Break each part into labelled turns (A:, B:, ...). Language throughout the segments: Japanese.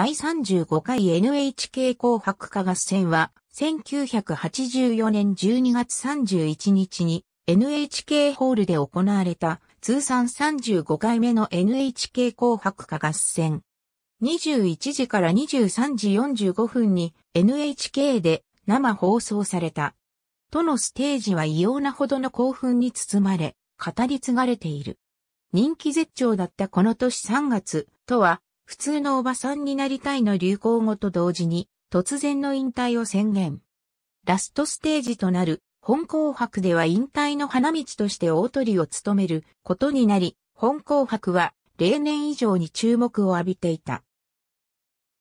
A: 第35回 NHK 紅白歌合戦は、1984年12月31日に NHK ホールで行われた通算35回目の NHK 紅白歌合戦。21時から23時45分に NHK で生放送された。とのステージは異様なほどの興奮に包まれ、語り継がれている。人気絶頂だったこの年3月とは普通のおばさんになりたいの流行語と同時に、突然の引退を宣言。ラストステージとなる、本紅白では引退の花道として大鳥を務めることになり、本紅白は例年以上に注目を浴びていた。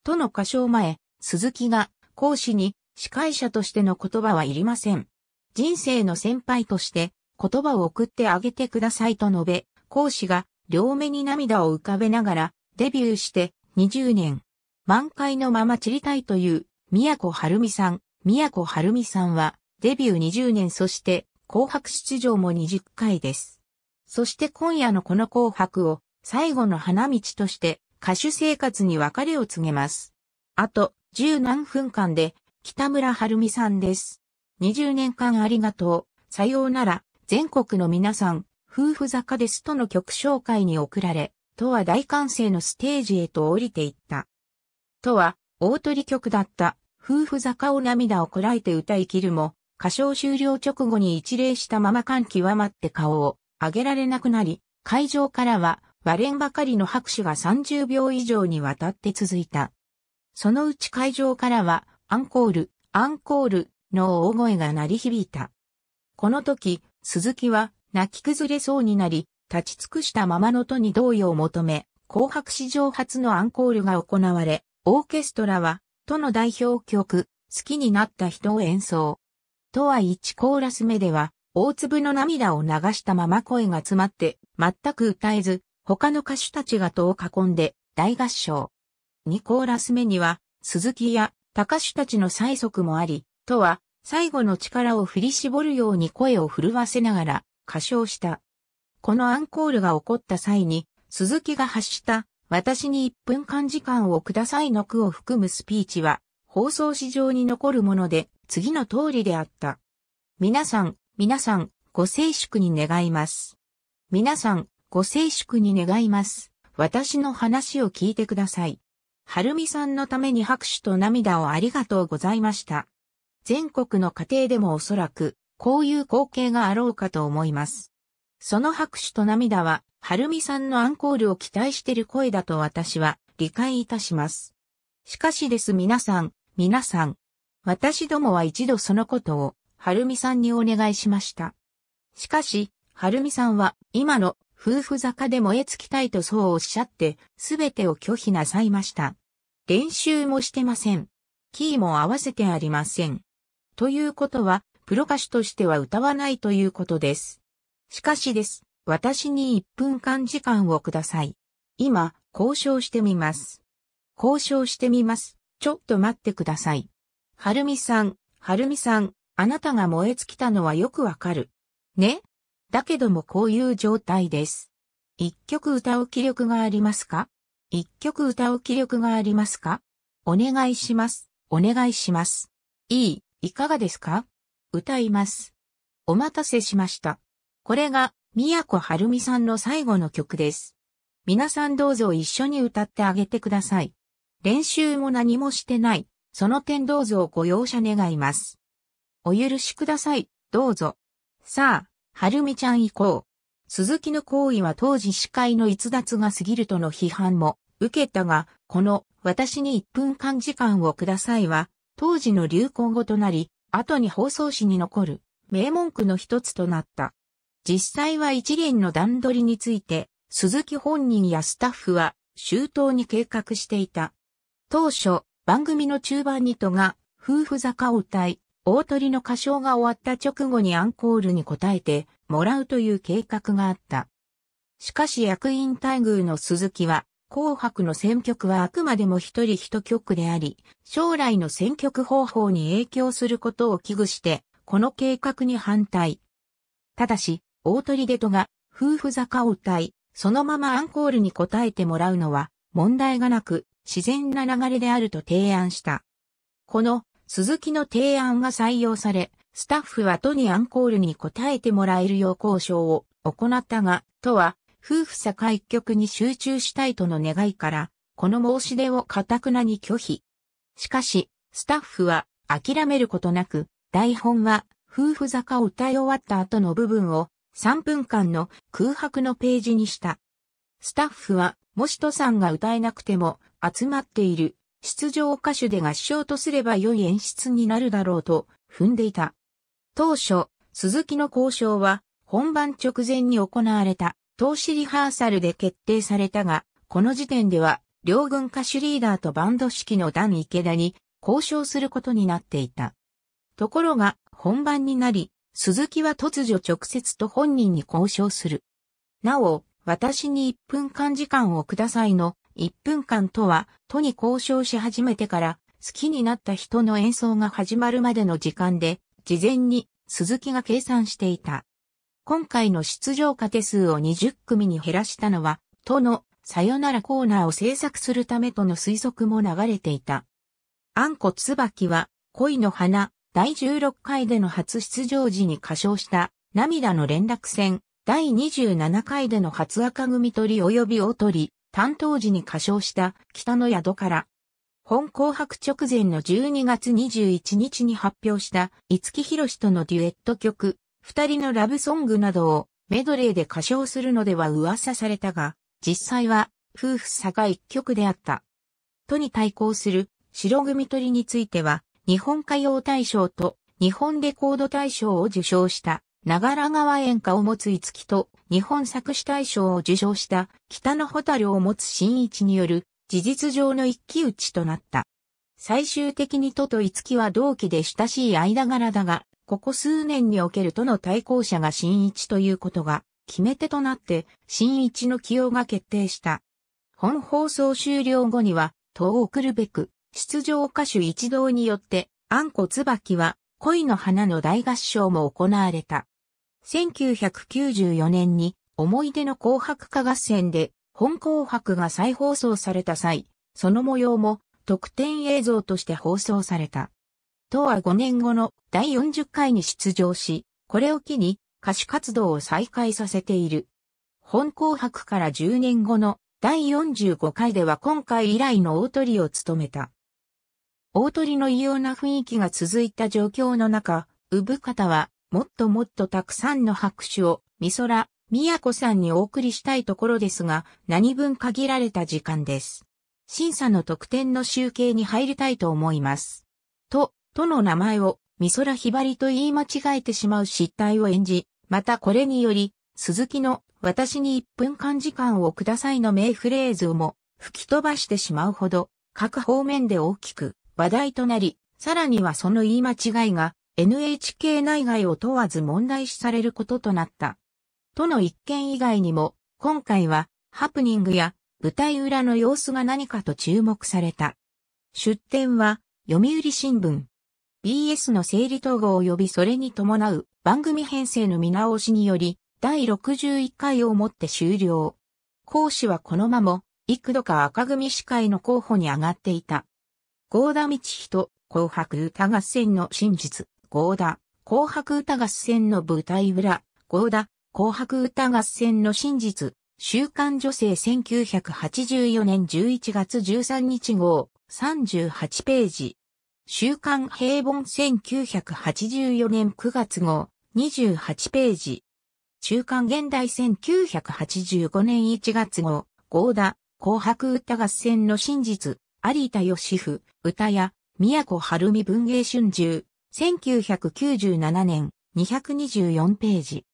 A: との歌唱前、鈴木が講師に司会者としての言葉はいりません。人生の先輩として言葉を送ってあげてくださいと述べ、講師が両目に涙を浮かべながらデビューして20年、満開のまま散りたいという、宮古春美さん。宮古春美さんは、デビュー20年そして、紅白出場も20回です。そして今夜のこの紅白を、最後の花道として、歌手生活に別れを告げます。あと、十何分間で、北村晴美さんです。20年間ありがとう、さようなら、全国の皆さん、夫婦坂ですとの曲紹介に送られ、とは大歓声のステージへと降りていった。とは、大取曲だった、夫婦坂を涙をこらえて歌い切るも、歌唱終了直後に一礼したまま感極まって顔を上げられなくなり、会場からは割れんばかりの拍手が30秒以上にわたって続いた。そのうち会場からは、アンコール、アンコールの大声が鳴り響いた。この時、鈴木は泣き崩れそうになり、立ち尽くしたままの音に同意を求め、紅白史上初のアンコールが行われ、オーケストラは、都の代表曲、好きになった人を演奏。とは1コーラス目では、大粒の涙を流したまま声が詰まって、全く歌えず、他の歌手たちが戸を囲んで、大合唱。2コーラス目には、鈴木や高手たちの催促もあり、とは、最後の力を振り絞るように声を震わせながら、歌唱した。このアンコールが起こった際に、鈴木が発した、私に1分間時間をくださいの句を含むスピーチは、放送史上に残るもので、次の通りであった。皆さん、皆さん、ご静粛に願います。皆さん、ご静粛に願います。私の話を聞いてください。はるみさんのために拍手と涙をありがとうございました。全国の家庭でもおそらく、こういう光景があろうかと思います。その拍手と涙は、はるみさんのアンコールを期待している声だと私は理解いたします。しかしです皆さん、皆さん。私どもは一度そのことを、はるみさんにお願いしました。しかし、はるみさんは、今の夫婦坂で燃え尽きたいとそうおっしゃって、すべてを拒否なさいました。練習もしてません。キーも合わせてありません。ということは、プロ歌手としては歌わないということです。しかしです。私に1分間時間をください。今、交渉してみます。交渉してみます。ちょっと待ってください。はるみさん、はるみさん、あなたが燃え尽きたのはよくわかる。ねだけどもこういう状態です。一曲歌う気力がありますか一曲歌う気力がありますかお願いします。お願いします。いい、いかがですか歌います。お待たせしました。これが、宮古る美さんの最後の曲です。皆さんどうぞ一緒に歌ってあげてください。練習も何もしてない。その点どうぞご容赦願います。お許しください。どうぞ。さあ、る美ちゃん行こう。鈴木の行為は当時司会の逸脱が過ぎるとの批判も受けたが、この私に1分間時間をくださいは、当時の流行語となり、後に放送誌に残る名文句の一つとなった。実際は一連の段取りについて、鈴木本人やスタッフは周到に計画していた。当初、番組の中盤にとが、夫婦坂を歌い、大鳥の歌唱が終わった直後にアンコールに応えてもらうという計画があった。しかし役員待遇の鈴木は、紅白の選曲はあくまでも一人一曲であり、将来の選曲方法に影響することを危惧して、この計画に反対。ただし、大鳥デトが夫婦坂を歌い、そのままアンコールに答えてもらうのは問題がなく自然な流れであると提案した。この鈴木の提案が採用され、スタッフは都にアンコールに答えてもらえるよう交渉を行ったが、都は夫婦坂一曲に集中したいとの願いから、この申し出をたくなに拒否。しかし、スタッフは諦めることなく、台本は夫婦坂を歌い終わった後の部分を3分間の空白のページにした。スタッフは、もしトさんが歌えなくても、集まっている、出場歌手で合唱とすれば良い演出になるだろうと、踏んでいた。当初、鈴木の交渉は、本番直前に行われた、投資リハーサルで決定されたが、この時点では、両軍歌手リーダーとバンド式の段池田に、交渉することになっていた。ところが、本番になり、鈴木は突如直接と本人に交渉する。なお、私に1分間時間をくださいの1分間とは、都に交渉し始めてから好きになった人の演奏が始まるまでの時間で、事前に鈴木が計算していた。今回の出場家手数を20組に減らしたのは、都のさよならコーナーを制作するためとの推測も流れていた。あんこ椿は、恋の花、第16回での初出場時に歌唱した涙の連絡船、第27回での初赤組り及び大り、担当時に歌唱した北の宿から、本紅白直前の12月21日に発表した五木ひろしとのデュエット曲、二人のラブソングなどをメドレーで歌唱するのでは噂されたが、実際は夫婦差が一曲であった。とに対抗する白組取りについては、日本歌謡大賞と日本レコード大賞を受賞した長良川演歌を持つ五木と日本作詞大賞を受賞した北野蛍を持つ新一による事実上の一騎打ちとなった。最終的に都と五木は同期で親しい間柄だが、ここ数年におけるとの対抗者が新一ということが決め手となって新一の起用が決定した。本放送終了後には、戸を送るべく出場歌手一同によって、あんこ椿は恋の花の大合唱も行われた。1994年に思い出の紅白歌合戦で本紅白が再放送された際、その模様も特典映像として放送された。当は5年後の第40回に出場し、これを機に歌手活動を再開させている。本紅白から10年後の第45回では今回以来の大鳥を務めた。大鳥の異様な雰囲気が続いた状況の中、産方は、もっともっとたくさんの拍手を、美空、宮子さんにお送りしたいところですが、何分限られた時間です。審査の得点の集計に入りたいと思います。と、との名前を、美空ひばりと言い間違えてしまう失態を演じ、またこれにより、鈴木の、私に1分間時間をくださいの名フレーズをも、吹き飛ばしてしまうほど、各方面で大きく話題となり、さらにはその言い間違いが NHK 内外を問わず問題視されることとなった。との一件以外にも、今回はハプニングや舞台裏の様子が何かと注目された。出展は読売新聞。BS の整理統合及びそれに伴う番組編成の見直しにより、第61回をもって終了。講師はこのまま、幾度か赤組司会の候補に上がっていた。合田道人、紅白歌合戦の真実、合田、紅白歌合戦の舞台裏、合田、紅白歌合戦の真実、週刊女性1984年11月13日号、38ページ。週刊平凡1984年9月号、28ページ。週刊現代1985年1月号、合田、紅白歌合戦の真実、有田義夫、歌や、宮古晴美文芸春秋、1997年、224ページ。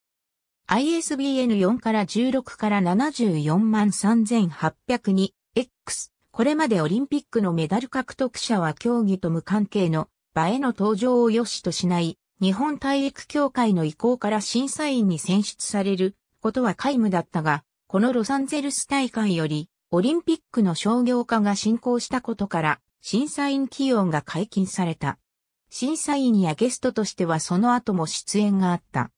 A: ISBN 4から16から74万3802 X。これまでオリンピックのメダル獲得者は競技と無関係の場への登場を良しとしない日本体育協会の意向から審査員に選出されることは皆無だったが、このロサンゼルス大会よりオリンピックの商業化が進行したことから、審査員起用が解禁された。審査員やゲストとしてはその後も出演があった。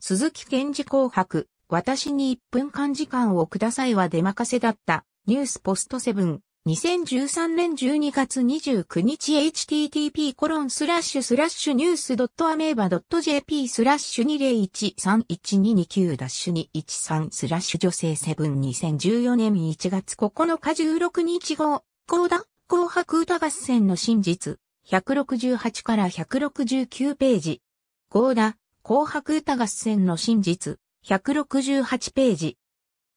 A: 鈴木健二紅白、私に1分間時間をくださいは出任せだった、ニュースポストセブン、2013年12月29日 http コロンスラッシュスラッシュニュースドットアメーバドット JP スラッシュ2013129ダッシュ213スラッシュ女性セブン2014年1月9日16日号、コーダ、紅白歌合戦の真実、168から169ページ。コーダ、紅白歌合戦の真実、168ページ。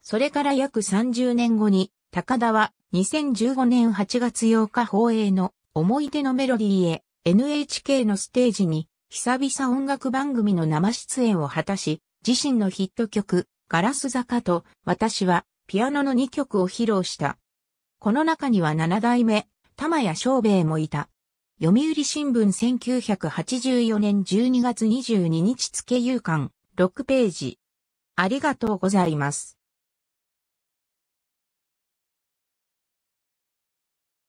A: それから約30年後に、高田は2015年8月8日放映の思い出のメロディーへ NHK のステージに久々音楽番組の生出演を果たし、自身のヒット曲ガラス坂と私はピアノの2曲を披露した。この中には7代目、玉谷昌兵衛もいた。読売新聞1984年12月22日付夕刊6ページ。ありがとうございます。